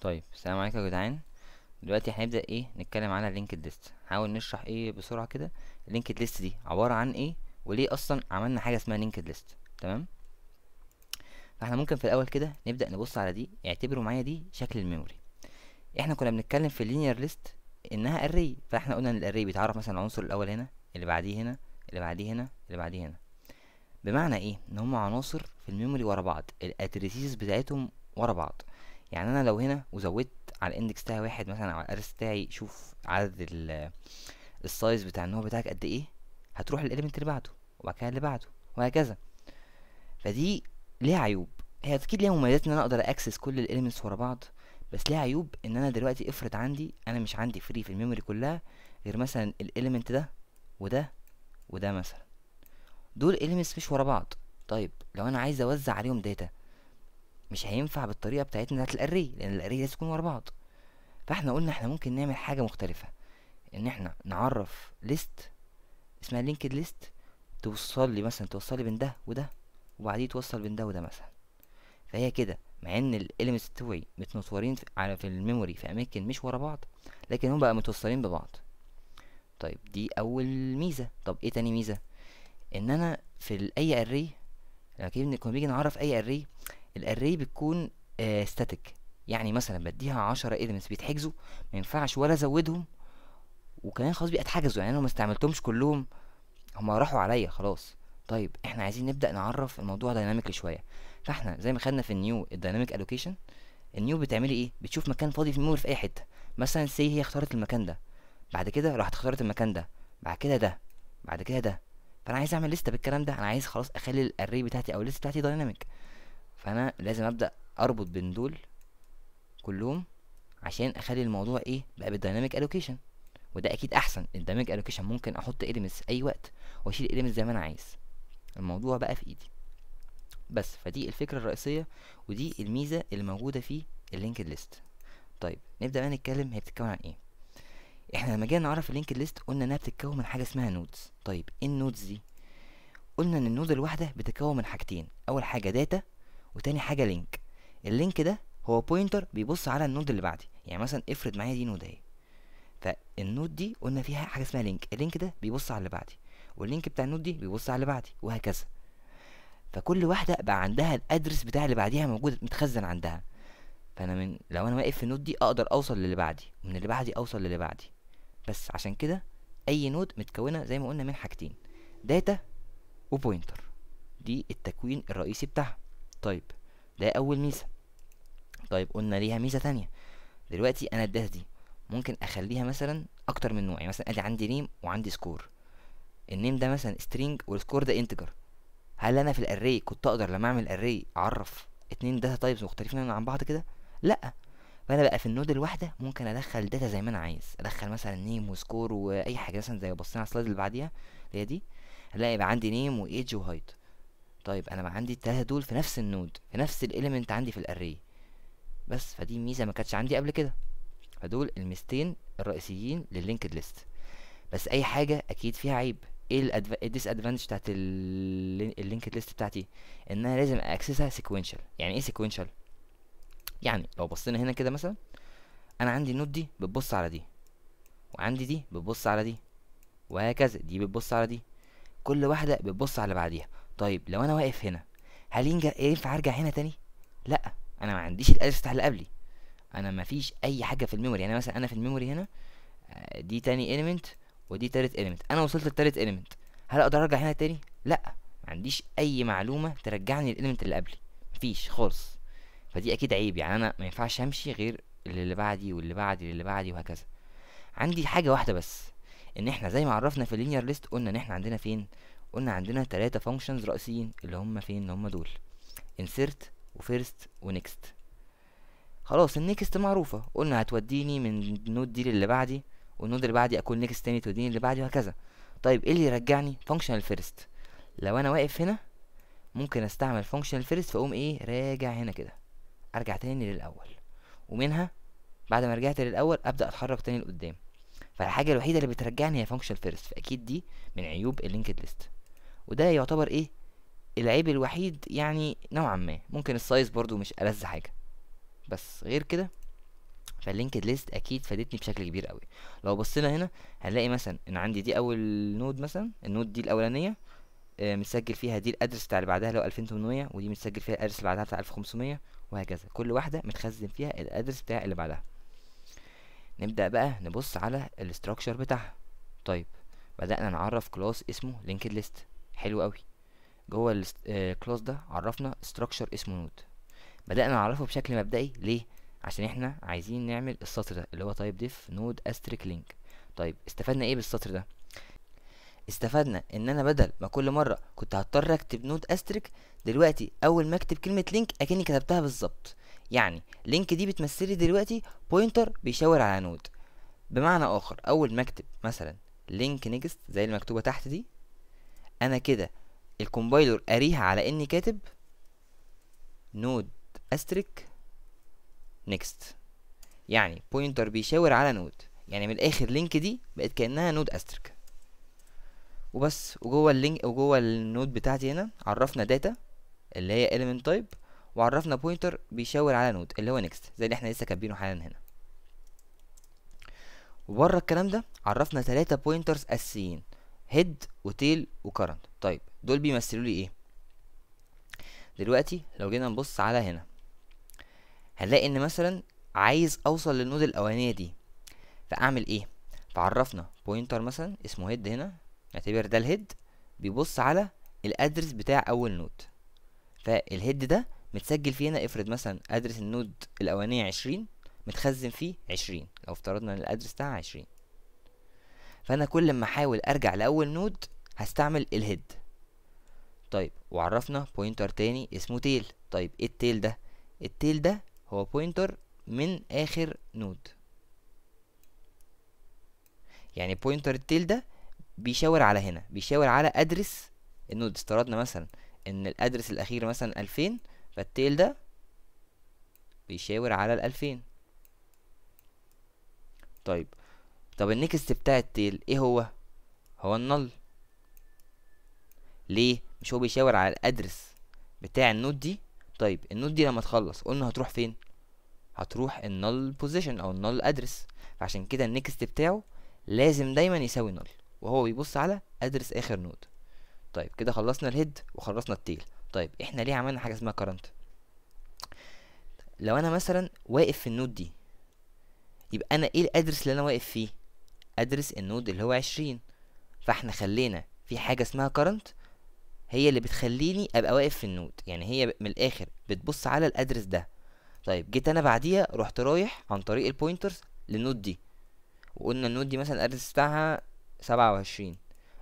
طيب السلام عليكم يا جدعان دلوقتي هنبدا ايه نتكلم على اللينكد ليست هنحاول نشرح ايه بسرعه كده اللينكد ليست دي عباره عن ايه وليه اصلا عملنا حاجه اسمها لينكد ليست تمام فاحنا ممكن في الاول كده نبدا نبص على دي اعتبروا معايا دي شكل الميموري احنا كنا بنتكلم في اللينير ليست انها اري فاحنا قلنا ان الاري بيتعرف مثلا العنصر الاول هنا اللي بعديه هنا اللي بعديه هنا اللي بعديه هنا بمعنى ايه ان هم عناصر في الميموري ورا بعض الادريسز بتاعتهم ورا بعض يعني انا لو هنا وزودت على الاندكس بتاعي واحد مثلا على الارس بتاعي شوف عدد السايز بتاع النوع بتاعك قد ايه هتروح للاليمنت اللي بعده وبعد كده اللي بعده وهكذا فدي ليها عيوب هي اكيد ليها مميزات ان انا اقدر اكسس كل الاليمنتس ورا بعض بس ليها عيوب ان انا دلوقتي افرض عندي انا مش عندي فري في الميموري كلها غير مثلا الاليمنت ده وده وده مثلا دول اليمنتس مش ورا بعض طيب لو انا عايز اوزع عليهم داتا مش هينفع بالطريقه بتاعتنا بتاعت الاري لان الاري لازم يكون ورا بعض فاحنا قلنا احنا ممكن نعمل حاجه مختلفه ان احنا نعرف ليست اسمها لينكد ليست توصل لي مثلا توصل لي بين ده وده وبعديه توصل بين ده وده مثلا فهي كده مع ان الاليمنتس بتوعي متنصورين على في الميموري في اماكن مش ورا بعض لكن هم بقى متوصلين ببعض طيب دي اول ميزه طب ايه تاني ميزه ان انا في اي اري لما يعني كنا بنيجي نعرف اي اري الاري بتكون ستاتيك آه، يعني مثلا بديها 10 ايدمنتس بيتحجزوا ما ينفعش ولا ازودهم وكمان خلاص بقى اتحجزوا يعني انا ما استعملتهمش كلهم هما راحوا عليا خلاص طيب احنا عايزين نبدا نعرف الموضوع دايناميكلي شويه فاحنا زي ما خدنا في النيو الدايناميك الوكيشن النيو بتعملي ايه بتشوف مكان فاضي في الميموري في اي حته مثلا سي هي اختارت المكان ده بعد كده راحت اختارت المكان ده بعد كده ده بعد كده ده فانا عايز اعمل لسته بالكلام ده انا عايز خلاص اخلي الاري بتاعتي او الليست بتاعتي دايناميك فانا لازم ابدا اربط بين دول كلهم عشان اخلي الموضوع ايه بقى بالديناميك الوكيشن وده اكيد احسن الديناميك الوكيشن ممكن احط اليمنتس اي وقت واشيل اليمنتس زي ما انا عايز الموضوع بقى في ايدي بس فدي الفكره الرئيسيه ودي الميزه اللي موجوده في اللينكد ليست طيب نبدا بقى نتكلم هي بتتكون عن ايه احنا لما جينا نعرف اللينكد ليست قلنا انها بتتكون من حاجه اسمها نودز طيب ايه النودز دي قلنا ان النود الواحده بتتكون من حاجتين اول حاجه داتا وتاني حاجه لينك اللينك ده هو بوينتر بيبص على النود اللي بعدي يعني مثلا افرض معايا دي نود اهي فالنود دي قلنا فيها حاجه اسمها لينك اللينك ده بيبص على اللي بعدي واللينك بتاع النود دي بيبص على اللي بعدي وهكذا فكل واحده بقى عندها الادرس بتاع اللي بعديها موجود متخزن عندها فانا من لو انا واقف في النود دي اقدر اوصل للي بعدي ومن اللي بعدي اوصل للي بعدي بس عشان كده اي نود متكونه زي ما قلنا من حاجتين داتا وبوينتر دي التكوين الرئيسي بتاعها طيب ده اول ميزه طيب قلنا ليها ميزه تانية دلوقتي انا الداتا دي ممكن اخليها مثلا اكتر من نوع يعني مثلا ادي عندي نيم وعندي سكور النيم ده مثلا سترينج والسكور ده انتجر هل انا في الاري كنت اقدر لما اعمل اري اعرف اتنين داتا تايبس مختلفين عن بعض كده لا فانا بقى في النود الواحده ممكن ادخل داتا زي ما انا عايز ادخل مثلا نيم وسكور واي حاجه مثلا زي بصينا على السلايد اللي بعديها اللي هي دي هلاقي يبقى عندي نيم وايدج وهايت طيب انا ما عندي التلاتة دول في نفس النود في نفس الاليمنت عندي في الاري بس فدي ميزه ما كانتش عندي قبل كده فدول الميزتين الرئيسيين لللينكد ليست بس اي حاجه اكيد فيها عيب ايه الديس ادفانتج إيه بتاعت اللينكد ليست بتاعتي ان انا لازم اكسسها سيكوينشال يعني ايه سيكوينشال يعني لو بصينا هنا كده مثلا انا عندي النود دي بتبص على دي وعندي دي بتبص على دي وهكذا دي بتبص على دي كل واحده بتبص على بعديها طيب لو انا واقف هنا هل ينفع ارجع هنا تاني لا انا ما عنديش الاساس بتاع اللي قبلي انا ما فيش اي حاجه في الميموري يعني مثلا انا في الميموري هنا آه، دي تاني اليمنت ودي تالت اليمنت انا وصلت لتالت اليمنت هل اقدر ارجع هنا تاني لا ما عنديش اي معلومه ترجعني للاليمنت اللي قبلي مفيش خالص فدي اكيد عيب يعني انا ما ينفعش امشي غير اللي بعدي واللي بعدي واللي بعدي وهكذا عندي حاجه واحده بس ان احنا زي ما عرفنا في اللينير ليست قلنا ان احنا عندنا فين قلنا عندنا تلاتة فانكشنز رئيسيين اللي هما فين اللي هما دول insert و first و next خلاص النكست معروفة قلنا هتوديني من النود دي للي بعدي والنود اللي بعدي اكون next تاني توديني اللي بعدي وهكذا طيب ايه اللي يرجعني functional first لو انا واقف هنا ممكن استعمل functional first فاقوم ايه راجع هنا كده ارجع تاني للاول ومنها بعد ما رجعت للاول ابدا اتحرك تاني لقدام فالحاجه الوحيده اللي بترجعني هي functional first فاكيد دي من عيوب اللينكد ليست وده يعتبر ايه العيب الوحيد يعني نوعا ما ممكن السايز برضو مش ألذ حاجة بس غير كده فاللينكد ليست اكيد فادتني بشكل كبير قوي لو بصينا هنا هنلاقي مثلا ان عندي دي اول نود مثلا النود دي الاولانيه آه، متسجل فيها دي الادرس بتاع اللي بعدها لو 2800 ودي متسجل فيها الادرس اللي بعدها بتاع 1500 وهكذا كل واحده متخزن فيها الادرس بتاع اللي بعدها نبدا بقى نبص على الاستراكشر بتاعها طيب بدانا نعرف كلاس اسمه لينكد ليست حلو قوي جوه الكلاس آه، ده عرفنا structure اسمه نود بدأنا نعرفه بشكل مبدئي ليه عشان احنا عايزين نعمل السطر ده اللي هو type ديف node asterisk link طيب استفدنا ايه بالسطر ده استفدنا ان انا بدل ما كل مره كنت هضطر اكتب نود استريك دلوقتي اول ما اكتب كلمه لينك اكني كتبتها بالظبط يعني لينك دي بتمثلي دلوقتي بوينتر بيشاور على نود بمعنى اخر اول ما اكتب مثلا لينك نيكست زي المكتوبه تحت دي انا كده الكومبايلر قاريها على اني كاتب نود استريك نيكست يعني بوينتر بيشاور على نود يعني من الاخر لينك دي بقت كانها نود استريك وبس وجوه اللينك وجوه النود بتاعتي هنا عرفنا داتا اللي هي element type وعرفنا بوينتر بيشاور على نود اللي هو next زي اللي احنا لسه كاتبينه حالا هنا وبره الكلام ده عرفنا ثلاثة بوينترز اساسيين هيد وتيل وكرنت طيب دول بيمثلوا لي ايه دلوقتي لو جينا نبص على هنا هنلاقي ان مثلا عايز اوصل للنود الاولانيه دي فاعمل ايه فعرفنا بوينتر مثلا اسمه هيد هنا نعتبر ده الهيد بيبص على الادرس بتاع اول نود فالهيد ده متسجل فيه هنا افرض مثلا ادرس النود الاولانيه عشرين متخزن فيه عشرين لو افترضنا ان الادرس بتاعها عشرين فانا كل ما احاول ارجع لاول نود هستعمل الهيد طيب وعرفنا بوينتر تاني اسمه تيل طيب ايه التيل ده التيل ده هو بوينتر من اخر نود يعني بوينتر التيل ده بيشاور على هنا بيشاور على ادرس النود استردنا مثلا ان الادرس الاخير مثلا الفين فالتيل ده بيشاور على الالفين طيب طب النكست بتاع التيل ايه هو هو النل ليه مش هو بيشاور على الادرس بتاع النود دي طيب النود دي لما تخلص قلنا هتروح فين هتروح النل بوزيشن او النل ادرس فعشان كده النكست بتاعه لازم دايما يساوي نل وهو بيبص على ادرس اخر نود طيب كده خلصنا الهيد وخلصنا التيل طيب احنا ليه عملنا حاجه اسمها كرنت لو انا مثلا واقف في النود دي يبقى انا ايه الادرس اللي انا واقف فيه ادرس النود اللي هو عشرين فاحنا خلينا في حاجه اسمها current هي اللي بتخليني ابقى واقف في النود يعني هي من الاخر بتبص على الادرس ده طيب جيت انا بعديها رحت رايح عن طريق البوينترز للنود دي وقلنا النود دي مثلا الادرس بتاعها سبعة وعشرين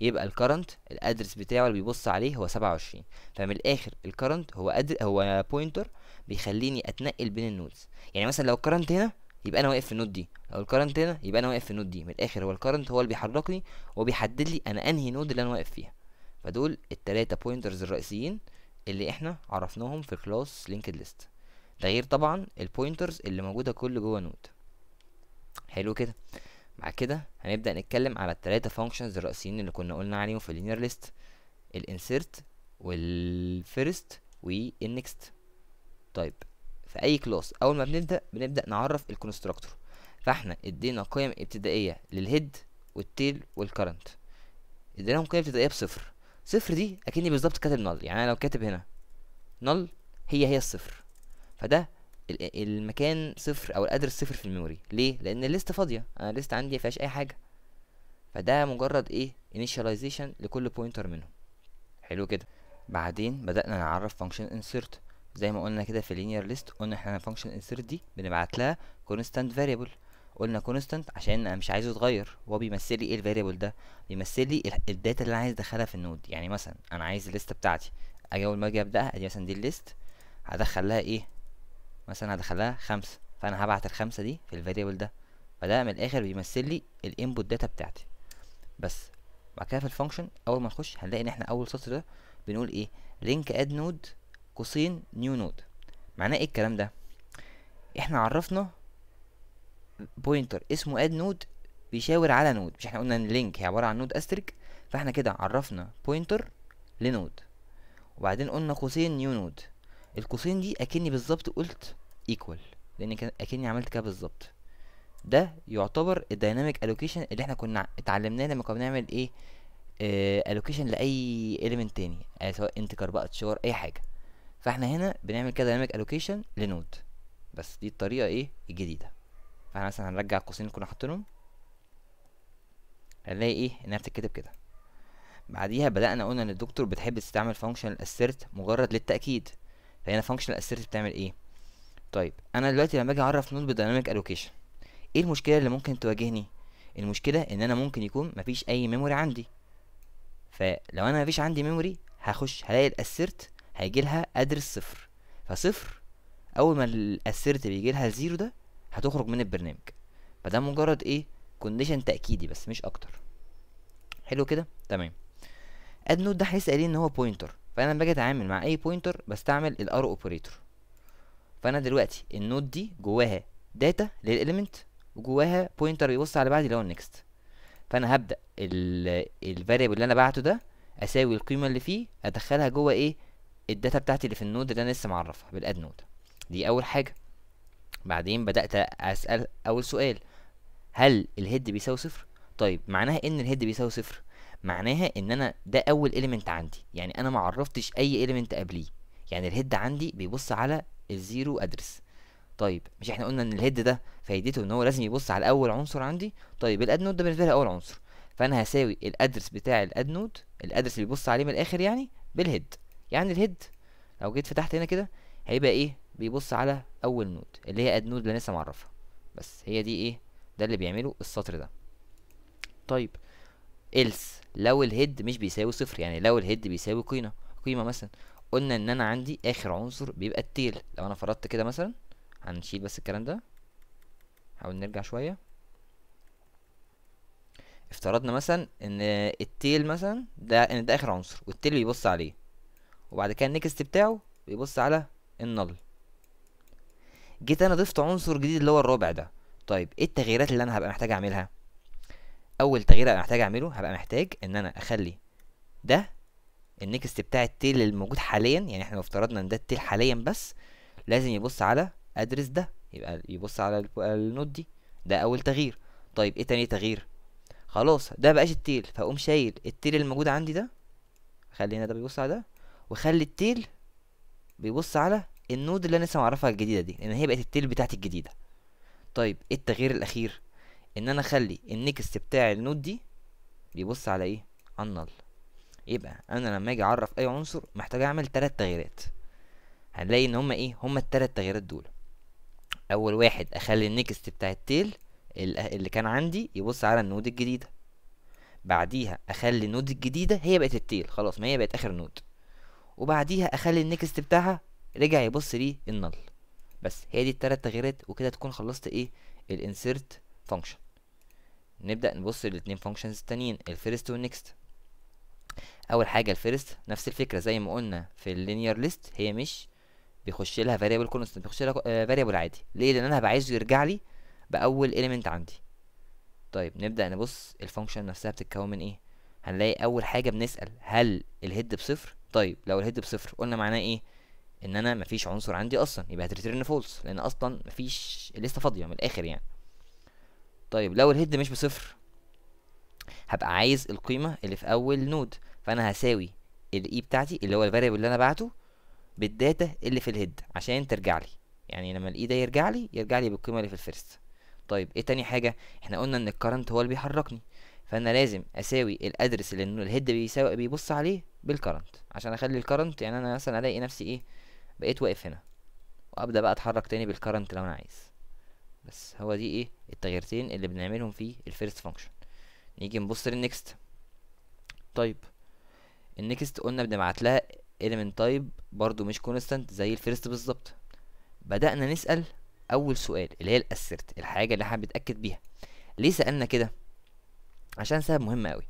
يبقى الكرنت الادرس بتاعه اللي بيبص عليه هو سبعة وعشرين فمن الاخر الكرنت هو أدر... هو بوينتر بيخليني اتنقل بين النودز يعني مثلا لو الكرنت هنا يبقى انا واقف في النوت دي لو الكرنت هنا يبقى انا واقف في النوت دي من الاخر هو الكرنت هو اللي بيحركني وبيحدد لي انا انهي نود اللي انا واقف فيها فدول التلاتة بوينترز الرئيسيين اللي احنا عرفناهم في كلاس لينكد ليست ده غير طبعا البوينترز اللي موجوده كل جوه نود حلو كده بعد كده هنبدا نتكلم على التلاتة فانكشنز الرئيسيين اللي كنا قلنا عليهم في اللينير ليست الانسيرت والفيرست والنكست طيب في اي كلاس اول ما بنبدا بنبدا نعرف الكونستراكتور فاحنا ادينا قيم ابتدائيه للهيد والتيل والكرنت اديناهم قيم ابتدائيه بصفر صفر دي اكني بالظبط كاتب نل يعني انا لو كاتب هنا نل هي هي الصفر فده المكان صفر او الادرس صفر في الميموري ليه لان الليست فاضيه انا الليست عندي مفيهاش اي حاجه فده مجرد ايه initialization لكل بوينتر منهم حلو كده بعدين بدأنا نعرف function insert زي ما قلنا كده في linear ليست قلنا احنا function insert دي بنبعت لها كونستانت فاريبل قلنا كونستانت عشان انا مش عايزه يتغير هو بيمثل لي ايه الفاريبل ده بيمثل لي الداتا اللي انا عايز ادخلها في النود يعني مثلا انا عايز الليست بتاعتي اجي اول ما اجي ابداها ادي مثلا دي الليست هدخل لها ايه مثلا هدخل لها خمسه فانا هبعت الخمسه دي في الفاريبل ده فده من الاخر بيمثل لي الانبوت داتا بتاعتي بس بعد كده في الفانكشن اول ما نخش هنلاقي ان احنا اول سطر ده بنقول ايه لينك اد نود قوسين نيو نود معناه ايه الكلام ده احنا عرفنا بوينتر اسمه اد نود بيشاور على نود مش احنا قلنا ان لينك هي عباره عن نود استريك فاحنا كده عرفنا بوينتر لنود وبعدين قلنا قوسين نيو نود القوسين دي اكني بالظبط قلت ايكوال لان اكني عملت كده بالظبط ده يعتبر الديناميك الوكيشن اللي احنا كنا اتعلمناه لما كنا بنعمل ايه الوكيشن آه، لاي اليمنت تاني آه، سواء انتجر بقى تشار اي حاجه فاحنا هنا بنعمل كده دايناميك الوكيشن لنود بس دي الطريقه ايه الجديده فاحنا مثلا هنرجع القوسين اللي كنا حاطينهم هنلاقي ايه انها بتتكتب كده بعديها بدأنا قلنا ان الدكتور بتحب تستعمل فانكشن الاسيرت مجرد للتأكيد فهنا فانكشن الاسيرت بتعمل ايه طيب انا دلوقتي لما اجي اعرف نود بديناميك الوكيشن ايه المشكله اللي ممكن تواجهني المشكله ان انا ممكن يكون مفيش اي ميموري عندي فلو انا مفيش عندي ميموري هخش هلاقي الاسيرت هيجي لها قدر الصفر فصفر اول ما الاسيرت بيجي لها زيرو ده هتخرج من البرنامج فده مجرد ايه كونديشن تاكيدي بس مش اكتر حلو كده تمام اد نوت ده هيسال إيه ان هو بوينتر فانا لما باجي اتعامل مع اي بوينتر بستعمل الار اوبريتور فانا دلوقتي النوت دي جواها داتا للاليمنت وجواها بوينتر يبص على بعد اللي هو النكست فانا هبدا الفاريبل اللي انا بعته ده اساوي القيمه اللي فيه ادخلها جوه ايه الداتا بتاعتي اللي في النود اللي انا لسه معرفها بالاد نود دي اول حاجه بعدين بدات اسال اول سؤال هل الهيد بيساوي صفر طيب معناها ان الهيد بيساوي صفر معناها ان انا ده اول اليمنت عندي يعني انا ما عرفتش اي اليمنت قبليه يعني الهيد عندي بيبص على الزيرو ادرس طيب مش احنا قلنا ان الهيد ده فايدته ان هو لازم يبص على اول عنصر عندي طيب الاد نود ده بالنسبه لي اول عنصر فانا هساوي الادرس بتاع الاد نود الادرس اللي بيبص عليه من الاخر يعني بالهيد يعني الهيد لو جيت فتحت هنا كده هيبقى ايه بيبص على اول نود اللي هي اد نود اللي لسه معرفها بس هي دي ايه ده اللي بيعمله السطر ده طيب else لو الهيد مش بيساوي صفر يعني لو الهيد بيساوي قيمه قيمه مثلا قلنا ان انا عندي اخر عنصر بيبقى التيل لو انا فرضت كده مثلا هنشيل بس الكلام ده حاول نرجع شويه افترضنا مثلا ان التيل مثلا ده ان ده اخر عنصر والتيل بيبص عليه وبعد كده النكست بتاعه بيبص على النل جيت انا ضفت عنصر جديد اللي هو الرابع ده طيب ايه التغييرات اللي انا هبقى محتاج اعملها اول تغيير هبقى محتاج اعمله هبقى محتاج ان انا اخلي ده النكست بتاع التيل الموجود حاليا يعني احنا لو افترضنا ان ده التيل حاليا بس لازم يبص على ادرس ده يبقى يبص على النود دي ده اول تغيير طيب ايه تاني تغيير خلاص ده بقاش التيل فاقوم شايل التيل الموجود عندي ده خلينا ده بيبص على ده واخلي التيل بيبص على النود اللي انا لسه معرفها الجديده دي لان هي بقت التيل بتاعتي الجديده طيب ايه التغيير الاخير ان انا اخلي النكست بتاع النود دي بيبص على ايه على النل يبقى انا لما اجي اعرف اي عنصر محتاج اعمل تلات تغييرات هنلاقي ان هما ايه هما التلات تغييرات دول اول واحد اخلي النكست بتاع التيل اللي كان عندي يبص على النود الجديده بعديها اخلي النود الجديده هي بقت التيل خلاص ما هي بقت اخر نود وبعديها اخلي النكست بتاعها رجع يبص ليه النل بس هي دي التلات تغييرات وكده تكون خلصت ايه الانسيرت فانكشن نبدا نبص للاتنين فانكشنز التانيين الفيرست والنكست اول حاجه الفيرست نفس الفكره زي ما قلنا في اللينير ليست هي مش بيخش لها فاريبل كونستنت بيخش لها فاريبل عادي ليه لان انا هبقى عايزه يرجع لي باول اليمنت عندي طيب نبدا نبص الفانكشن نفسها بتتكون من ايه هنلاقي اول حاجه بنسال هل الهيد بصفر طيب لو الهيد بصفر قلنا معناه ايه ان انا مفيش عنصر عندي اصلا يبقى هتريتيرن فولس لان اصلا مفيش لسه فاضيه من الاخر يعني طيب لو الهيد مش بصفر هبقى عايز القيمه اللي في اول نود فانا هساوي الاي e بتاعتي اللي هو الفاريبل اللي انا بعته بالداتا اللي في الهيد عشان ترجع لي يعني لما الاي e ده يرجع لي يرجع لي بالقيمه اللي في الفيرست طيب ايه تاني حاجه احنا قلنا ان الكرنت هو اللي بيحركني فانا لازم اساوي الادرس اللي الهيد بيساوي بيبص عليه بالكرنت عشان اخلي الكرنت يعني انا مثلا الاقي نفسي ايه بقيت واقف هنا وابدا بقى اتحرك تاني بالكرنت لو انا عايز بس هو دي ايه التغيرتين اللي بنعملهم في الفيرست فانكشن نيجي نبص للنكست طيب النكست قلنا بنبعت لها element type برضو مش constant زي الفيرست بالظبط بدأنا نسأل أول سؤال اللي هي الأسرت الحاجة اللي احنا بنتأكد بيها ليه سألنا كده عشان سبب مهم أوي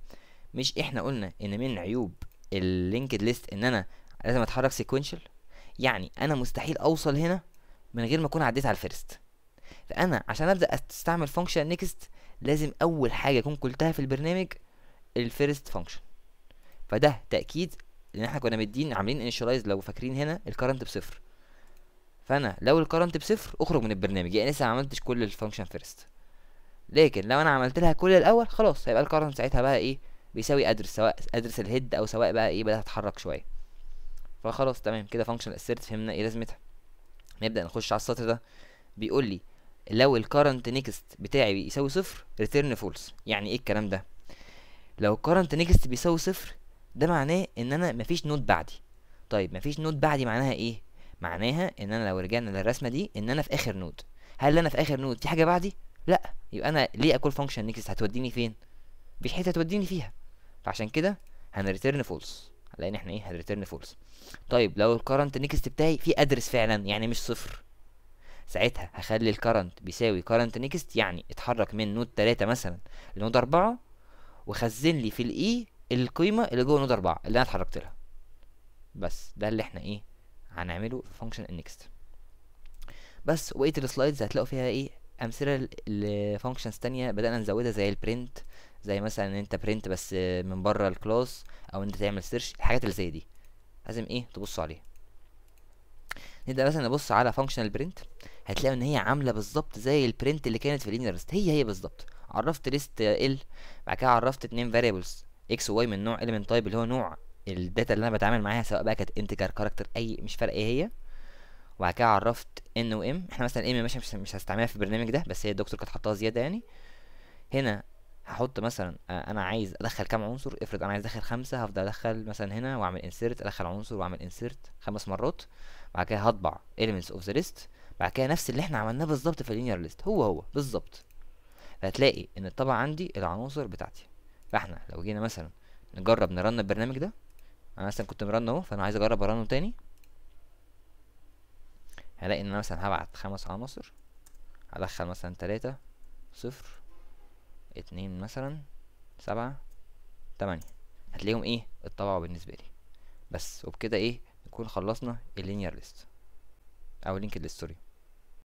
مش احنا قلنا ان من عيوب اللينكد ليست ان انا لازم اتحرك سيكونشال يعني انا مستحيل اوصل هنا من غير ما اكون عديت على الفيرست فانا عشان ابدا استعمل فانكشن نيكست لازم اول حاجه اكون قلتها في البرنامج الفيرست فانكشن فده تاكيد ان احنا كنا مدين عاملين انيشالايز لو فاكرين هنا الكرنت بصفر فانا لو الكرنت بصفر اخرج من البرنامج يعني لسه ما عملتش كل الفانكشن فيرست لكن لو انا عملت لها كل الاول خلاص هيبقى الكرنت ساعتها بقى ايه بيساوي ادرس سواء ادرس الهيد او سواء بقى ايه بدات تتحرك شويه فخلاص تمام كده فانكشن اسيرت فهمنا ايه لازمتها نبدا نخش على السطر ده بيقول لي لو الكرنت نيكست بتاعي بيساوي صفر ريتيرن فولس يعني ايه الكلام ده لو الكرنت نيكست بيساوي صفر ده معناه ان انا مفيش نود بعدي طيب مفيش نود بعدي معناها ايه معناها ان انا لو رجعنا للرسمه دي ان انا في اخر نود هل انا في اخر نود في حاجه بعدي لا يبقى انا ليه اكل فانكشن نيكست هتوديني فين مفيش حته توديني فيها فعشان كده هنريتيرن فولس لان احنا ايه هنريتيرن فولس طيب لو الكرنت نيكست بتاعي فيه ادرس فعلا يعني مش صفر ساعتها هخلي الكرنت بيساوي كرنت نيكست يعني اتحرك من نود 3 مثلا لنود 4 وخزن لي في الاي e القيمه اللي جوه نود 4 اللي انا اتحركت لها بس ده اللي احنا ايه هنعمله في فانكشن النيكست بس وقيت السلايدز هتلاقوا فيها ايه امثله لفانكشنز تانية بدانا نزودها زي البرنت زي مثلا ان انت برنت بس من بره الكلاس او انت تعمل سيرش الحاجات اللي زي دي لازم ايه تبصوا عليها نبدا مثلا نبص على فانكشنال برنت هتلاقي ان هي عامله بالظبط زي البرنت اللي كانت في ليست هي هي بالظبط عرفت ليست ال بعد كده عرفت اتنين فاريبلز اكس وواي من نوع element تايب اللي هو نوع الداتا اللي انا بتعامل معاها سواء بقى كانت انتجر كاركتر اي مش فارقه ايه هي وبعد كده عرفت ان وام احنا مثلا ام مش مش هستعملها في البرنامج ده بس هي الدكتور كانت حطاها زياده يعني هنا هحط مثلا آه، انا عايز ادخل كام عنصر افرض انا عايز ادخل خمسة هفضل ادخل مثلا هنا واعمل انسيرت ادخل عنصر واعمل انسيرت خمس مرات بعد كده هطبع elements of the list بعد كده نفس اللي احنا عملناه بالظبط في linear list هو هو بالظبط فهتلاقي ان الطبع عندي العناصر بتاعتي فاحنا لو جينا مثلا نجرب نرن البرنامج ده انا مثلا كنت مرن اهو فانا عايز اجرب ارنه تاني هلاقي ان انا مثلا هبعت خمس عناصر هدخل مثلا تلاتة صفر اتنين مثلا سبعة تمانية هتلاقيهم ايه اتطبعوا بالنسبة لي بس وبكده ايه نكون خلصنا اللينير ليست او لينكد سوري